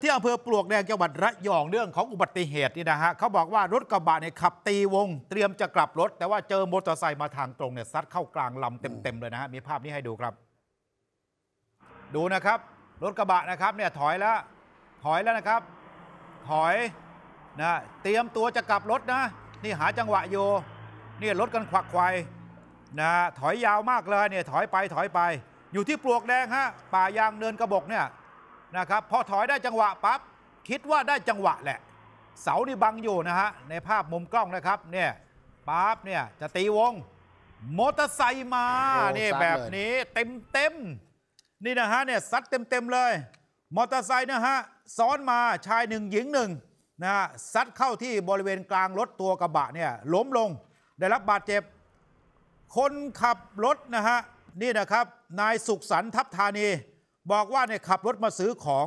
ที่อำเภอปลวกแดงจังหวัดระยองเรื่องของอุบัติเหตุนี่นะฮะเขาบอกว่ารถกระบะเนี่ยขับตีวง เตรียมจะกลับรถแต่ว่าเจอมอเตอร์ไซค์มาทางตรงเนี่ยซัดเข้ากลางลำเต็มๆเลยนะฮะมีภาพนี้ให้ดูครับ ดูนะครับรถกระบะนะครับเนี่ยถอยแล้วถอยแล้วนะครับ ถอยนะเตรียมตัวจะกลับรถนะ นี่หาจังหวะโยนี่รถกันขวักไขวนะถอยยาวมากเลยเนี่ยถอยไปถอยไป อยู่ที่ปลวกแดงฮะป่ายางเนินกระบอกเนี่ยนะครับพอถอยได้จังหวะปั๊บคิดว่าได้จังหวะแหละ เสานี่บังอยู่นะฮะในภาพมุมกล้องนะครับเนี่ยปั๊บเนี่ยจะตีวงมอเตอร์ไซค์มาเนี่ยแบบนี้เต็มเต็มนี่นะฮะเนี่ยซัดเต็มเต็มเลย มอเตอร์ไซค์นะฮะซ้อนมาชายหนึ่งหญิงหนึ่งนะฮะซัดเข้าที่บริเวณกลางรถตัวกระบะเนี่ยล้มลงได้รับบาดเจ็บ คนขับรถนะฮะนี่นะครับนายสุขสรรทัพธานีบอกว่าเนี่ยขับรถมาซื้อของ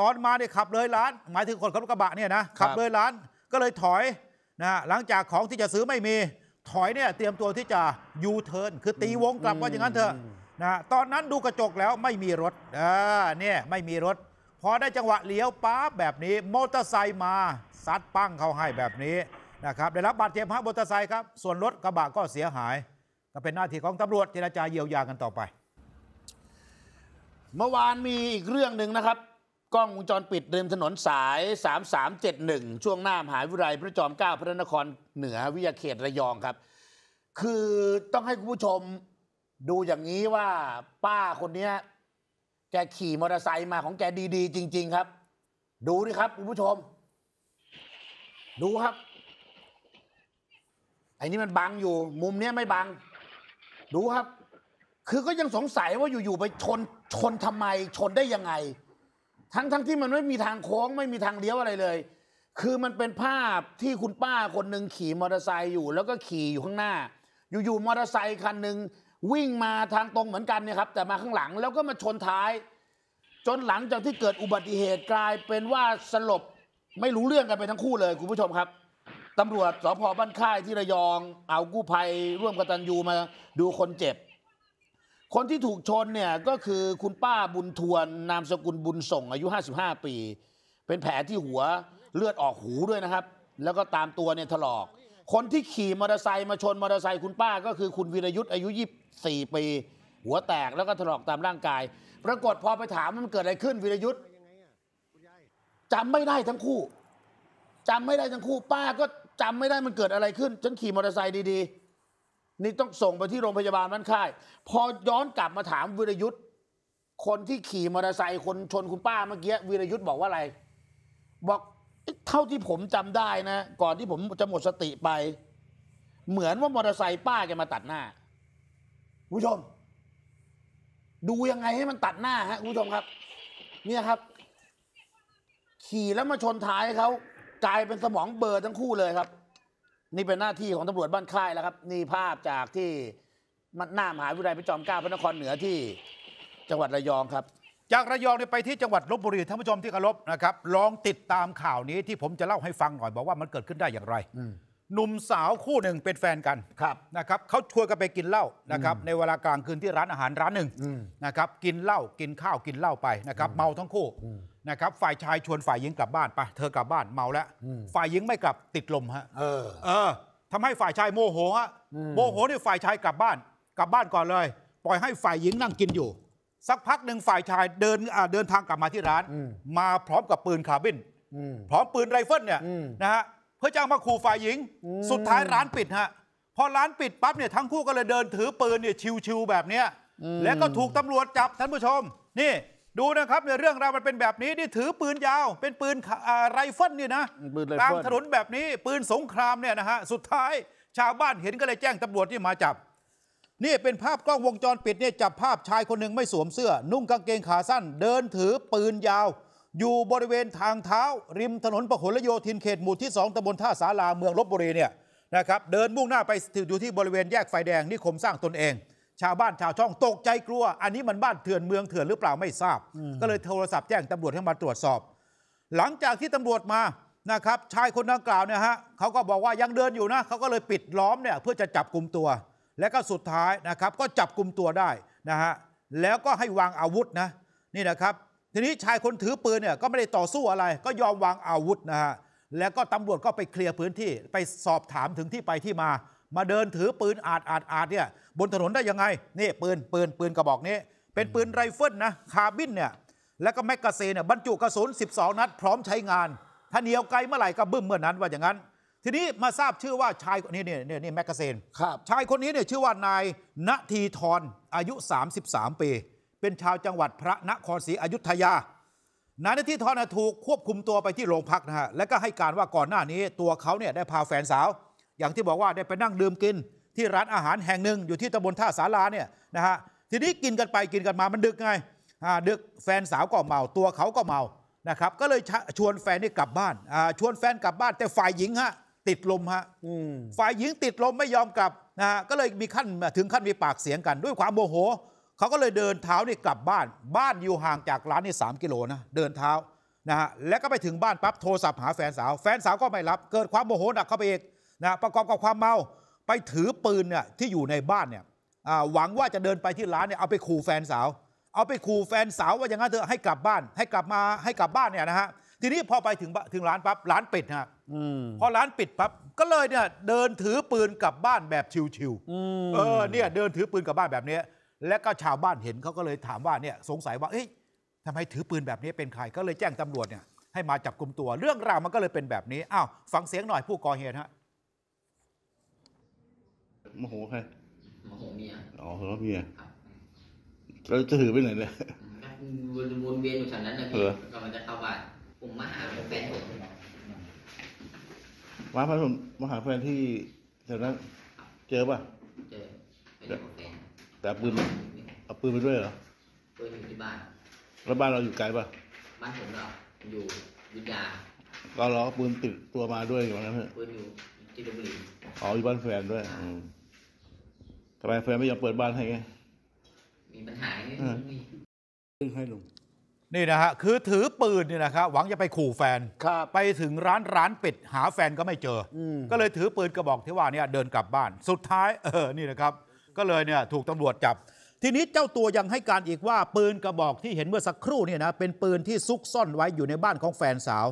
ตอนมาเนี่ยขับเลยร้าน หมายถึงคนขับรถกระบะเนี่ยนะขับเลยร้านก็เลยถอยนะหลังจากของที่จะซื้อไม่มีถอยเนี่ยเตรียมตัวที่จะยูเทิร์นคือตีวงกลับว่าอย่างนั้นเถอะนะตอนนั้นดูกระจกแล้วไม่มีรถอ่าเนี่ยไม่มีรถ พอได้จังหวะเลี้ยวป้าแบบนี้มอเตอร์ไซค์มา ซัดปั้งเข้าให้แบบนี้นะครับได้รับบาดเจ็บฮะมอเตอร์ไซค์ครับ ส่วนรถกระบะก็เสียหาย ก็เป็นหน้าที่ของตำรวจเจรจาเยียวยากันต่อไปเมื่อวานมีอีกเรื่องหนึ่งนะครับ กล้องวงจรปิดริมถนนสาย 3371 ช่วงหน้ามหาวิทยาลัย พระจอมเกล้าพระนครเหนือวิทยาเขตระยองครับ คือต้องให้คุณผู้ชมดูอย่างนี้ว่าป้าคนนี้แกขี่มอเตอร์ไซค์มาของแกดีๆ จริง ๆ ครับ ดูดิครับคุณผู้ชม ดูครับไอ้นี่มันบังอยู่ มุมเนี้ยไม่บังดูครับ คือก็ยังสงสัยว่าอยู่ๆไปชนชนทำไมชนได้ยังไง ทั้งทั้งที่มันไม่มีทางโค้งไม่มีทางเลี้ยวอะไรเลย คือมันเป็นภาพที่คุณป้าคนหนึ่งขี่มอเตอร์ไซค์อยู่ แล้วก็ขี่อยู่ข้างหน้า อยู่ๆมอเตอร์ไซค์คันหนึ่งวิ่งมาทางตรงเหมือนกันเนี่ยครับ แต่มาข้างหลังแล้วก็มาชนท้าย จนหลังจากที่เกิดอุบัติเหตุกลายเป็นว่าสลบไม่รู้เรื่องกันไปทั้งคู่เลยคุณผู้ชมครับตำรวจสพบ้านค่ายที่ระยองเอากู้ภัย ร่วมกับตันยูมาดูคนเจ็บคนที่ถูกชนเนี่ยก็คือคุณป้าบุญทวนนามสกุลบุญส่งอายุ 55 ปี เป็นแผลที่หัวเลือดออกหูด้วยนะครับ แล้วก็ตามตัวเนี่ยถลอก คนที่ขี่มอเตอร์ไซค์มาชนมอเตอร์ไซค์คุณป้าก็คือคุณวีรยุทธ์อายุ24ปี หัวแตกแล้วก็ถลอกตามร่างกายปรากฏพอไปถามมันเกิดอะไรขึ้นวีรยุทธ์จำไม่ได้ทั้งคู่จำไม่ได้ทั้งคู่ป้าก็จำไม่ได้มันเกิดอะไรขึ้นฉันขี่มอเตอร์ไซค์ดีๆนี่ต้องส่งไปที่โรงพยาบาลบ้านค่าย พอย้อนกลับมาถามวิรยุทธ์ คนที่ขี่มอเตอร์ไซค์คนชนคุณป้าเมื่อกี้วิรยุทธ์บอกว่าอะไร บอกเท่าที่ผมจำได้นะ ก่อนที่ผมจะหมดสติไป เหมือนว่ามอเตอร์ไซค์ป้าจะมาตัดหน้า ผู้ชม ดูยังไงให้มันตัดหน้าฮะผู้ชมครับ เนี่ยครับ ขี่แล้วมาชนท้ายเขากลายเป็นสมองเบอร์ทั้งคู่เลยครับนี่เป็นหน้าที่ของตำรวจบ้านค่ายแล้วครับนี่ภาพจากที่มัหน้ามหาวิทยาลัยพระจอมเกล้าพระนครเหนือที่จังหวัดระยองครับ จากระยองเนี่ยไปที่จังหวัดลบบุรีท่านผู้ชมที่เคารพนะครับลองติดตามข่าวนี้ที่ผมจะเล่าให้ฟังหน่อย บอกว่ามันเกิดขึ้นได้อย่างไรอืหนุ่มสาวคู่หนึ่งเป็นแฟนกันนะครับเขาชวนกันไปกินเหล้านะครับ ในเวลากลางคืนที่ร้านอาหารร้านหนึ่งนะครับ กินเหล้ากินข้าวกินเหล้าไปนะครับ เมาทั้งคู่นะครับ ฝ่ายชายชวนฝ่ายหญิงกลับบ้านไปเธอกลับบ้านเมาแล้ว ฝ่ายหญิงไม่กลับติดลมฮะเออเออทำให้ฝ่ายชายโมโหฮะโมโหเนี่ยฝ่ายชายกลับบ้านกลับบ้านก่อนเลย ปล่อยให้ฝ่ายหญิงนั่งกินอยู่ สักพักหนึ่งฝ่ายชายเดินเดินทางกลับมาที่ร้าน มาพร้อมกับปืนคาร์บินพร้อมปืนไรเฟิลเนี่ยนะฮะเพื่อจะเอามาขู่ฝ่ายหญิง สุดท้ายร้านปิดฮะ พอร้านปิดปั๊บเนี่ยทั้งคู่ก็เลยเดินถือปืนเนี่ยชิวๆแบบเนี้ย แล้วก็ถูกตำรวจจับท่านผู้ชม นี่ดูนะครับในเรื่องราวมันเป็นแบบนี้นี่ถือปืนยาว เป็นปืนไรเฟิลนี่นะตามถนนแบบนี้ปืนสงครามเนี่ยนะฮะ สุดท้ายชาวบ้านเห็นก็เลยแจ้งตำรวจที่มาจับ นี่เป็นภาพกล้องวงจรปิดเนี่ยจับภาพชายคนหนึ่งไม่สวมเสื้อนุ่งกางเกงขาสั้น เดินถือปืนยาวอยู่บริเวณทางเท้าริมถนนประหลโยธินเขตหมู่ที่ 2ตำบลท่าสาลาเมืองลบบุรีเนี่ยนะครับ เดินมุ่งหน้าไปถอยู่ที่บริเวณแยกไฟแดงนิคมสร้างตนเอง ชาวบ้านชาวช่องตกใจกลัว อันนี้มันบ้านเถื่อนเมืองเถื่อนหรือเปล่าไม่ทราบ ก็เลยโทรศัพท์แจ้งตำรวจให้มาตรวจสอบ หลังจากที่ตำรวจมานะครับ ชายคนดังกล่าวเนี่ยฮะเขาก็บอกว่ายังเดินอยู่นะเขาก็เลยปิดล้อมเนี่ยเพื่อจะจับกลุ่มตัว และก็สุดท้ายนะครับก็จับกลุ่มตัวได้นะฮะแล้วก็ให้วางอาวุธนะ นี่นะครับทีนี้ชายคนถือปืนเนี่ยก็ไม่ได้ต่อสู้อะไร ก็ยอมวางอาวุธนะฮะ แล้วก็ตำรวจก็ไปเคลียร์พื้นที่ไปสอบถามถึงที่ไปที่มา มาเดินถือปืนอาดอาดอาดเนี่ยบนถนนได้ยังไง นี่ ปืนปืนปืนกระบอกนี้เป็นปืนไรเฟิลนะคาบินเนี่ยแล้วก็แมกกาซีนเนี่ยบรรจุกระสุน 12 นัดพร้อมใช้งาน ถ้าเหนียวไกลเมื่อไหร่ก็บึ้มเมื่อนั้นว่าอย่างนั้น ทีนี้มาทราบชื่อว่าชายนี่นี่นี่นี่แมกกาซีนชายคนนี้เนี่ยชื่อว่านายณทีทรออายุ 33 ปีเป็นชาวจังหวัดพระนครศรีอยุธยา นายนิติธรถูกควบคุมตัวไปที่โรงพักนะฮะ และก็ให้การว่าก่อนหน้านี้ ตัวเขาเนี่ยได้พาแฟนสาว อย่างที่บอกว่าได้ไปนั่งดื่มกิน ที่ร้านอาหารแห่งหนึ่ง อยู่ที่ตำบลท่าสาราเนี่ยนะฮะ ทีนี้กินกันไปกินกันมามันดึกไง อ่าดึกแฟนสาวก็เมาตัวเขาก็เมานะครับ ก็เลยชวนแฟนนี่กลับบ้าน ชวนแฟนกลับบ้านแต่ฝ่ายหญิงฮะ ติดลมฮะฝ่ายหญิงติดลมไม่ยอมกลับนะฮะ ก็เลยมีขั้นถึงขั้นมีปากเสียงกันด้วยความโมโหเขาก็เลยเดินเท้านี่กลับบ้านบ้านอยู่ห่างจากร้านนี่สกิโลนะเดินเท้านะฮะแล้วก็ไปถึงบ้านปั๊บโทรศัพท์หาแฟนสาว แฟนสาวก็ไม่รับเกิดความโมโหหนักเข้าไปอีกนะประกอบกับความเมาไปถือปืนเนี่ยที่อยู่ในบ้านเนี่ยหวังว่าจะเดินไปที่ร้านเนี่ยเอาไปขู่แฟนสาว เอาไปขู่แฟนสาวว่าอย่างนั้นเถอะให้กลับบ้านให้กลับมาให้กลับบ้านเนี่ยนะฮะทีนี้พอไปถึงถึงร้านปั๊บร้านปิดฮะพอร้านปิดปั๊บก็เลยเนี่ยเดินถือปืนกลับบ้านแบบชิวๆเออเนี่ยเดินถือปืนกลับบ้านแบบนี้และก็ชาวบ้านเห็นเขาก็เลยถามว่าเนี่ยสงสัยว่าเอ๊ะทำไมถือปืนแบบนี้เป็นใครก็เลยแจ้งตำรวจเนี่ย ให้มาจับกลุ่มตัวเรื่องราวมันก็เลยเป็นแบบนี้ อ้าว ฟังเสียงหน่อยผู้ก่อเหตุฮะมโหใครมโหเมีย อ๋อเหรอเมียเราจะถือไปไหนเลยวนวนเวียนอยู่แถวนั้นนะพี่กำลันจะเข้าบ้านผมมาหาแฟนผมมาแฟนผมมาหาแฟนที่แถวนั้นเจอป่ะแต่เอาปืนเอาปืนไปด้วยเหรอปืนอยู่ที่บ้านแล้วบ้านเราอยู่ไกลปะบ้านผมเราอยู่ยุธยาก็เราอปืนติดตัวมาด้วยอย่างนั้นเหรอปืนอยู่ที่ลบบุรีอ๋ออยู่บ้านแฟนด้วยทำไมแฟนไม่ยอมเปิดบ้านให้ไง มีปัญหาอ่งนี้่ามีให้ลุง นี่นะฮะ คือถือปืนเนี่ยนะครับหวังจะไปขู่แฟนครับไปถึงร้านร้านปิด หาแฟนก็ไม่เจออก็เลยถือปืนกระบอกที่ว่าเนี่ยเดินกลับบ้าน สุดท้ายเออ นี่นะครับก็เลยเนี่ยถูกตำรวจจับ ทีนี้เจ้าตัวยังให้การอีกว่า ปืนกระบอกที่เห็นเมื่อสักครู่เนี่ยนะเป็นปืนที่ซุกซ่อนไว้อยู่ในบ้านของแฟนสาว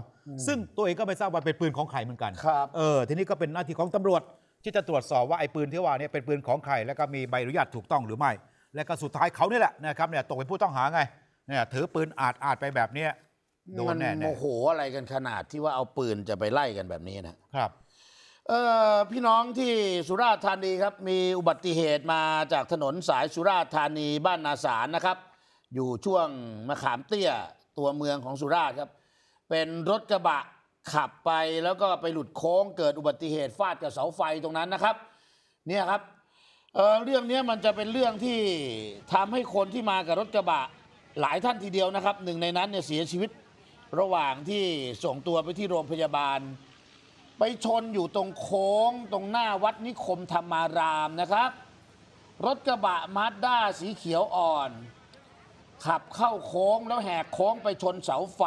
ซึ่งตัวเองก็ไม่ทราบว่าเป็นปืนของใครเหมือนกันครับ เออทีนี้ก็เป็นหน้าที่ของตำรวจที่จะตรวจสอบว่าไอ้ปืนที่ว่าเนี่ยเป็นปืนของใครแล้วก็มีใบอนุญาตถูกต้องหรือไม่ และก็สุดท้ายเขานี่แหละนะครับเนี่ยตกเป็นผู้ต้องหาไง เนี่ย ถือปืนอาดอาดไปแบบเนี้ยโดนแน่ๆโมโหอะไรกันขนาดที่ว่าเอาปืนจะไปไล่กันแบบนี้นะครับเออพี่น้องที่สุราษฎร์ธานีครับมีอุบัติเหตุมาจากถนนสายสุราษฎร์ธานีบ้านนาสารนะครับ อยู่ช่วงมะขามเตี้ยตัวเมืองของสุราษฎร์ครับเป็นรถกระบะขับไปแล้วก็ไปหลุดโค้งเกิดอุบัติเหตุฟาดกับเสาไฟตรงนั้นนะครับเนี่ยครับเเรื่องนี้มันจะเป็นเรื่องที่ทำให้คนที่มากับรถกระบะหลายท่านทีเดียวนะครับหนึ่งในนั้นเนี่ยเสียชีวิตระหว่างที่ส่งตัวไปที่โรงพยาบาลไปชนอยู่ตรงโค้งตรงหน้าวัดนิคมธรรมารามนะครับ รถกระบะ มาสด้าสีเขียวอ่อน ขับเข้าโค้งแล้วแหกโค้ง ไปชนเสาไฟ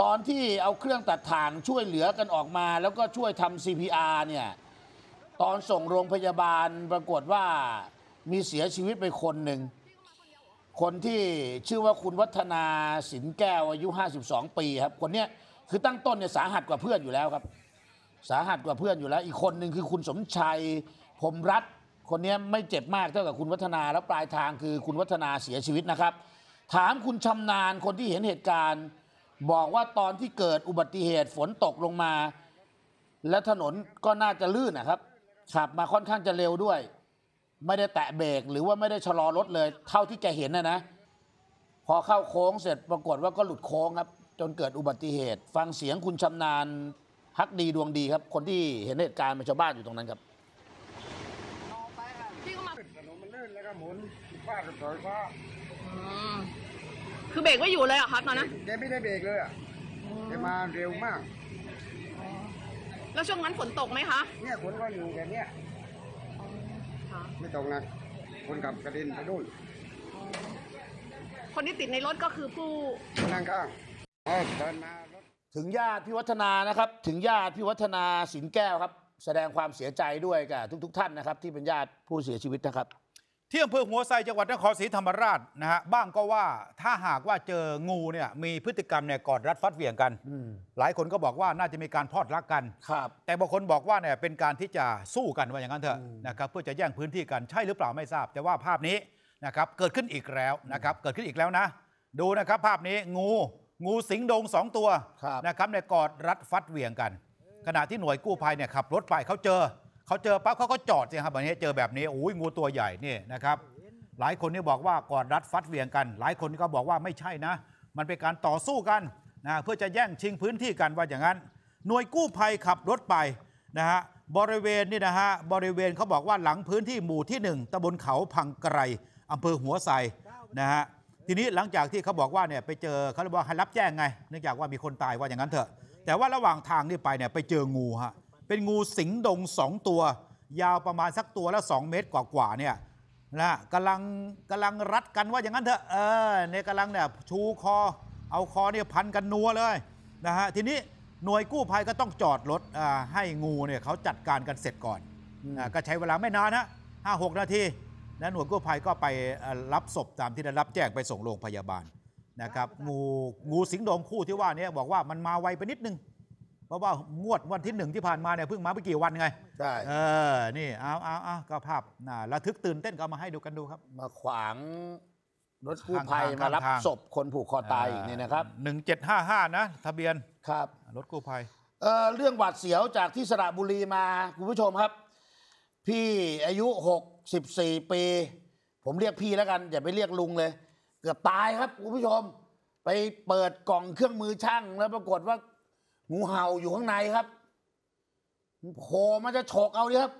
ตอนที่เอาเครื่องตัดถ่างช่วยเหลือกันออกมา แล้วก็ช่วยทำ CPR เนี่ย ตอนส่งโรงพยาบาลปรากฏว่ามีเสียชีวิตไปคนหนึ่ง คนที่ชื่อว่าคุณวัฒนาสินแก้วอายุ 52 ปีครับ คนนี้คือตั้งต้นเนี่ยสาหัสกว่าเพื่อนอยู่แล้วครับสาหัสกว่าเพื่อนอยู่แล้วอีกคนหนึ่งคือคุณสมชัยพรมรัตคนนี้ไม่เจ็บมากเท่ากับคุณวัฒนาแล้วปลายทางคือ คุณวัฒนาเสียชีวิตนะครับ ถามคุณชำนาญ คนที่เห็นเหตุการณ์ บอกว่าตอนที่เกิดอุบัติเหตุฝนตกลงมา และถนนก็น่าจะลื่นนะครับขับมาค่อนข้างจะเร็วด้วย ไม่ได้แตะเบรกหรือว่าไม่ได้ชะลอรถเลยเท่าที่แกเห็นนะนะ พอเข้าโค้งเสร็จปรากฏว่าก็หลุดโค้งครับ จนเกิดอุบัติเหตุฟังเสียงคุณชำนาญพักดีดวงดีครับ คนที่เห็นเหตุการณ์เป็นชาวบ้านอยู่ตรงนั้นครับนนมันลื่นแล้วหมุนาคือเบรกไม่อยู่เลยเหรอครับตอนนั้นแกไม่ได้เบรกเลยอ่ะแกมาเร็วมากแล้วช่วงนั้นฝนตกไหมคะเนี่ยฝนก็อยู่แบเนี่ยไม่ตกนะคนขับกระเด็นไปดู่นคนที่ติดในรถก็คือผู้นั่งข้างอเดินมาถึงญาติพิวัฒนานะครับถึงญาติพิวัฒนาสินแก้วครับ แสดงความเสียใจด้วยกับทุกๆ ท่านนะครับที่เป็นญาติผู้เสียชีวิตนะครับที่อำเภอหัวไซ จังหวัดนครศรีธรรมราชนะฮะบ้างก็ว่าถ้าหากว่าเจองูเนี่ยมีพฤติกรรมเนี่ยกอดรัดฟัดเหวี่ยงกัน หลายคนก็บอกว่าน่าจะมีการพอดรักกันครับ แต่บางคนบอกว่าเนี่ยเป็นการที่จะสู้กันว่าอย่างนั้นเถอะนะครับเพื่อจะแย่งพื้นที่กันใช่หรือเปล่าไม่ทราบ แต่ว่าภาพนี้นะครับ เกิดขึ้นอีกแล้วนะครับเกิดขึ้นอีกแล้วนะ ดูนะครับภาพนี้งูงูสิงดงสอง ตัวนะครับในกอด รัดฟัดเวียงกัน ขณะที่หน่วยกู้ภัยเนี่ยขับรถไปเขาเจอเขาเจอปั๊บเขาก็จอดสิครับวันนี้เจอแบบนี้โอ้ยงูตัวใหญ่นี่นะครับ หลายคนนี่บอกว่ากอดรัดฟัดเวียงกัน หลายคนก็บอกว่าไม่ใช่นะ มันเป็นการต่อสู้กันนะเพื่อจะแย่งชิงพื้นที่กันว่าอย่างนั้น หน่วยกู้ภัยขับรถไปนะฮะบริเวณนี่นะฮะบริเวณเขาบอกว่าหลังพื้นที่หมู่ที่ 1 ตะบลเขาพังไกรอำเภอหัวไซนะฮะทีนี้หลังจากที่เขาบอกว่าเนี่ยไปเจอเขาบอกให้รับแจ้งไง เนื่องจากว่ามีคนตายว่าอย่างนั้นเถอะแต่ว่าระหว่างทางนี่ไปเนี่ยไปเจองูฮะเป็นงูสิงดงสองตัว ยาวประมาณสักตัวละสองเมตรกว่าๆเนี่ยนะกำลังกำลังรัดกันว่าอย่างนั้นเถอะเออเนี่ยกำลังเนี่ยชูคอ เอาคอเนี่ยพันกันนัวเลยนะฮะทีนี้หน่วยกู้ภัยก็ต้องจอดรถให้งูเนี่ยเขาจัดการกันเสร็จก่อน ก็ใช้เวลาไม่นานฮะห้าหกนาทีนะหน่วยกู้ภัยก็ไปรับศพตามที่ได้รับแจ้งไปส่งโรงพยาบาลนะครับงูงูสิงดงคู่ที่ว่านี้บอกว่ามันมาไวไปนิดนึงเพราะว่างวดวันที่หนึ่งที่ผ่านมาเนี่ยเพิ่งมาไม่กี่วันไงใช่เออนี่เอาเอาเอาก็ภาพน่าระทึกตื่นเต้นก็มาให้ดูกันดูครับ มาขวางรถกู้ภัยมารับศพคนผูกคอตายนี่นะครับหนึ่งเจ็ดห้าห้านะทะเบียนครับ รถกู้ภัยเออเรื่องหวัดเสียวจากที่สระบุรีมาคุณผู้ชมครับ พี่อายุหก14 ปี ผมเรียกพี่แล้วกัน อย่าไปเรียกลุงเลยเกือบตายครับคุณผู้ชมไปเปิดกล่องเครื่องมือช่างแล้วปรากฏว่างูเห่าอยู่ข้างในครับโผล่มันจะฉกเอาดิครับ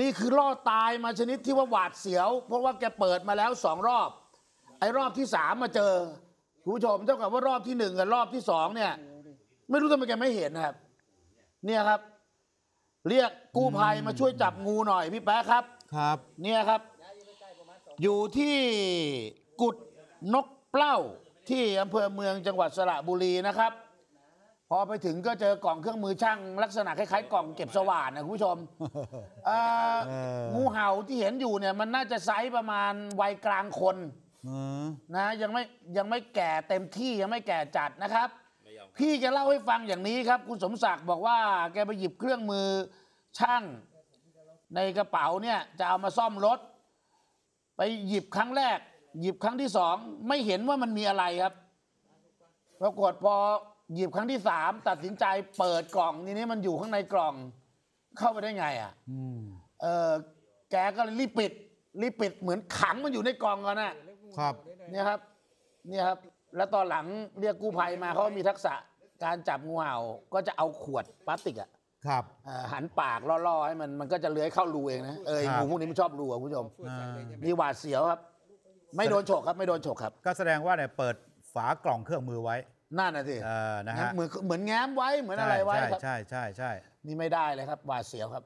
นี่คือล่อตายมาชนิดที่ว่าหวาดเสียว เพราะว่าแกเปิดมาแล้วสองรอบ ไอ้รอบที่สามมาเจอคุณผู้ชมเท่ากับว่ารอบที่หนึ่งกับรอบที่สองเนี่ย ไม่รู้ทำไมแกไม่เห็นครับ เนี่ยครับ เรียกกู้ภัยมาช่วยจับงูหน่อยพี่แป๊ะครับครับเนี่ยครับ อยู่ที่กุดนกเปล้าที่อำเภอเมืองจังหวัดสระบุรีนะครับ พอไปถึงก็เจอกล่องเครื่องมือช่าง ลักษณะคล้ายๆกล่องเก็บสว่านนะคุณผู้ชมงูเห่าที่เห็นอยู่เนี่ยมันน่าจะไซส์ประมาณวัยกลางคนนะยังไม่ยังไม่แก่เต็มที่ยังไม่แก่จัดนะครับพี่จะเล่าให้ฟังอย่างนี้ครับ คุณสมศักดิ์บอกว่าแกไปหยิบเครื่องมือช่างในกระเป๋าเนี่ย จะเอามาซ่อมรถ ไปหยิบครั้งแรก หยิบครั้งที่สองไม่เห็นว่ามันมีอะไรครับปรากฏพอหยิบครั้งที่สามตัดสินใจเปิดกล่องนี่นี่มันอยู่ข้างในกล่อง เข้าไปได้ไง อ่ะเออแกก็เลยรีบปิดรีบปิดเหมือนขังมันอยู่ในกล่องก่อนนะครับเนี่ยครับเนี่ยครับแล้วตอนหลังเรียกกู้ภัยมาเขามีทักษะการจับงูเห่าก็จะเอาขวดพลาสติกอ่ะครับหันปากล่อๆให้มันมันก็จะเลื้อยเข้ารูเองนะเออ้งูพวกนี้มันชอบรูอะคุณผู้ชม มีหวาดเสียวครับ ไม่โดนฉกครับไม่โดนฉกครับ ก็แสดงว่าเนี่ยเปิดฝากล่องเครื่องมือไว้นั่นน่ะสิเออนะฮะเหมือนเหมือนแง้มไว้เหมือนอะไรไว้ใช่ครับ ใช่ใช่ใช่นี่ไม่ได้เลยครับหวาดเสียวครับ